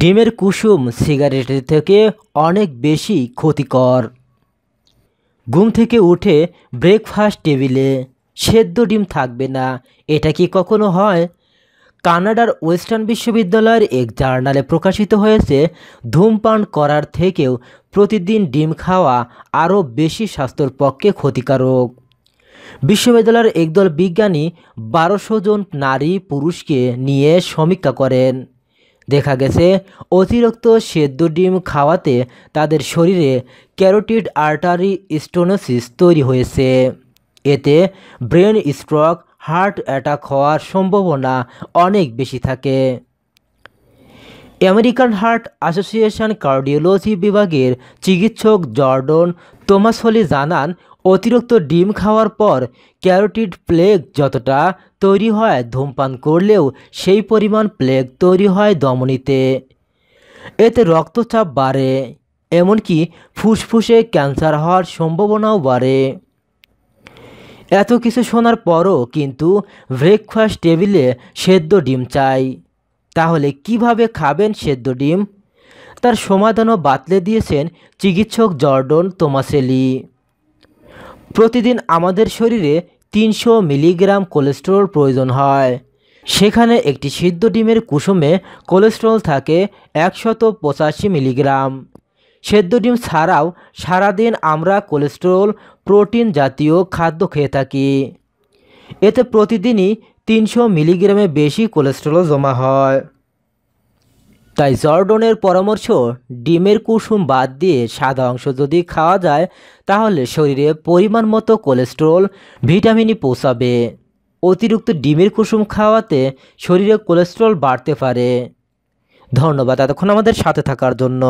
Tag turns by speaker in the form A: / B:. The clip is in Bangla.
A: ডিমের কুসুম সিগারেটের থেকে অনেক বেশি ক্ষতিকর ঘুম থেকে উঠে ব্রেকফাস্ট টেবিলে সেদ্ধ ডিম থাকবে না এটা কি কখনো হয় কানাডার ওয়েস্টার্ন বিশ্ববিদ্যালয়ের এক জার্নালে প্রকাশিত হয়েছে ধূমপান করার থেকেও প্রতিদিন ডিম খাওয়া আরও বেশি স্বাস্থ্যর পক্ষে ক্ষতিকারক বিশ্ববিদ্যালয়ের একদল বিজ্ঞানী বারোশো জন নারী পুরুষকে নিয়ে সমীক্ষা করেন দেখা গেছে অতিরিক্ত সেদ্ধ ডিম খাওয়াতে তাদের শরীরে ক্যারোটিড আর্টারি স্টোনোসিস তৈরি হয়েছে এতে ব্রেন স্ট্রোক হার্ট অ্যাটাক হওয়ার সম্ভাবনা অনেক বেশি থাকে আমেরিকান হার্ট অ্যাসোসিয়েশন কার্ডিওলজি বিভাগের চিকিৎসক জর্ডন তোমাসলি জানান অতিরিক্ত ডিম খাওয়ার পর ক্যারোটিড প্লেগ যতটা তৈরি হয় ধূমপান করলেও সেই পরিমাণ প্লেগ তৈরি হয় দমনিতে এতে রক্তচাপ বাড়ে এমনকি ফুসফুসে ক্যান্সার হওয়ার সম্ভাবনাও বাড়ে এত কিছু শোনার পরও কিন্তু ব্রেকফাস্ট টেবিলে সেদ্ধ ডিম চাই তাহলে কিভাবে খাবেন সেদ্ধ ডিম তার সমাধানও বাতলে দিয়েছেন চিকিৎসক জর্ডন তোমাসেলি প্রতিদিন আমাদের শরীরে তিনশো মিলিগ্রাম কোলেস্টেরল প্রয়োজন হয় সেখানে একটি সিদ্ধ ডিমের কুসুমে কোলেস্ট্রল থাকে একশত পঁচাশি মিলিগ্রাম সেদ্ধ ডিম ছাড়াও সারাদিন আমরা কোলেস্টেরল প্রোটিন জাতীয় খাদ্য খেয়ে থাকি এতে প্রতিদিনই তিনশো মিলিগ্রামে বেশি কোলেস্টেরল জমা হয় তাই জর্ডনের পরামর্শ ডিমের কুসুম বাদ দিয়ে সাদা অংশ যদি খাওয়া যায় তাহলে শরীরে পরিমাণ মতো কোলেস্ট্রল ভিটামিনই পৌঁছাবে অতিরিক্ত ডিমের কুসুম খাওয়াতে শরীরে কোলেস্ট্রল বাড়তে পারে ধন্যবাদ এতক্ষণ আমাদের সাথে থাকার জন্য